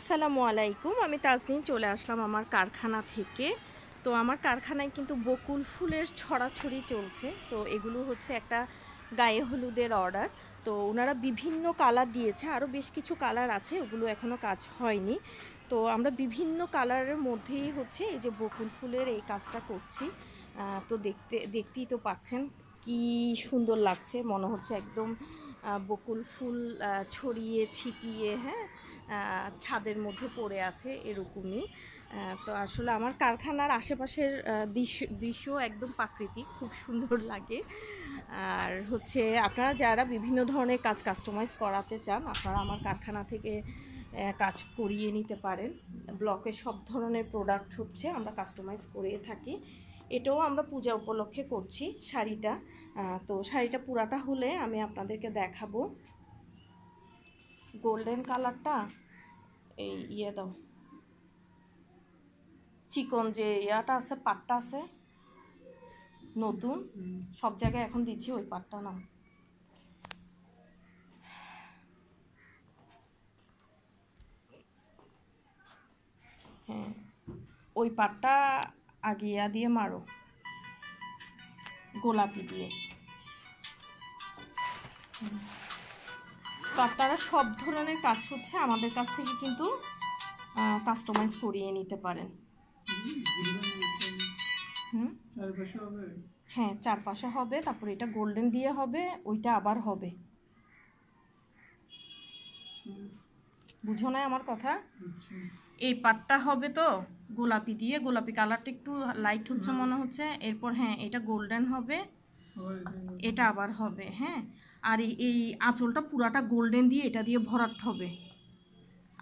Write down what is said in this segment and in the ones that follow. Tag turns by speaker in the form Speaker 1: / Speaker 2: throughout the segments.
Speaker 1: আসসালামু আলাইকুম আমি তাজদিন চলে আসলাম আমার কারখানা থেকে তো আমার কারখানায় কিন্তু বকুল ফুলের ছড়াছড়ি চলছে তো এগুলো হচ্ছে একটা গায়ে হলুদের অর্ডার তো ওনারা বিভিন্ন কালার দিয়েছে আরও বেশ কিছু কালার আছে ওগুলো এখনও কাজ হয়নি তো আমরা বিভিন্ন কালারের মধ্যেই হচ্ছে এই যে বকুল ফুলের এই কাজটা করছি তো দেখতে দেখতেই তো পাচ্ছেন কি সুন্দর লাগছে মনে হচ্ছে একদম বকুল ফুল ছড়িয়ে ছিটিয়ে হ্যাঁ ছাদের মধ্যে পড়ে আছে এরকমই তো আসলে আমার কারখানার আশেপাশের দৃশ্য দৃশ্য একদম প্রাকৃতিক খুব সুন্দর লাগে আর হচ্ছে আপনারা যারা বিভিন্ন ধরনের কাজ কাস্টমাইজ করাতে চান আপনারা আমার কারখানা থেকে কাজ করিয়ে নিতে পারেন ব্লকের সব ধরনের প্রোডাক্ট হচ্ছে আমরা কাস্টমাইজ করে থাকি এটাও আমরা পূজা উপলক্ষে করছি শাড়িটা তো শাড়িটা পুরাটা হলে আমি আপনাদেরকে দেখাবো গোল্ডেন কালারটা এই ইয়ে দাও চিকন যে ইয়াটা আছে পাটটা আছে নতুন সব জায়গায় এখন দিচ্ছি ওই পাটটা না হ্যাঁ ওই পাটটা আগিয়া দিয়ে মারো গোলাপি দিয়ে তো আপনারা সব ধরনের কাজ হচ্ছে আমাদের কাছ থেকে কিন্তু কাস্টমাইজ করিয়ে নিতে পারেন হ্যাঁ চারপাশে হবে তারপরে এটা গোল্ডেন দিয়ে হবে ওইটা আবার হবে বুঝো না আমার কথা এই পাটটা হবে তো গোলাপি দিয়ে গোলাপি কালারটা একটু লাইট হচ্ছে মনে হচ্ছে এরপর হ্যাঁ এটা গোল্ডেন হবে এটা আবার হবে হ্যাঁ আর এই আঁচলটা পুরাটা গোল্ডেন দিয়ে এটা দিয়ে ভরাট হবে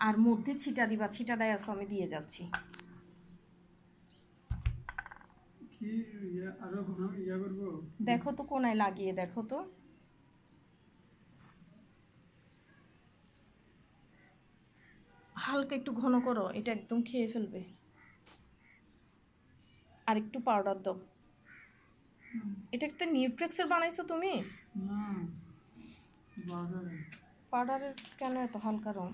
Speaker 1: আর মধ্যে ছিটা দিবা দেয় আসো আমি দিয়ে যাচ্ছি দেখো তো কোনায় লাগিয়ে দেখো তো হালকা একটু ঘন করো এটা একদম খেয়ে ফেলবে আর একটু পাউডার দাও এটা একটা নিউট্রেক্সের বানাইছো তুমি পাউডারের কেন এত হালকা রং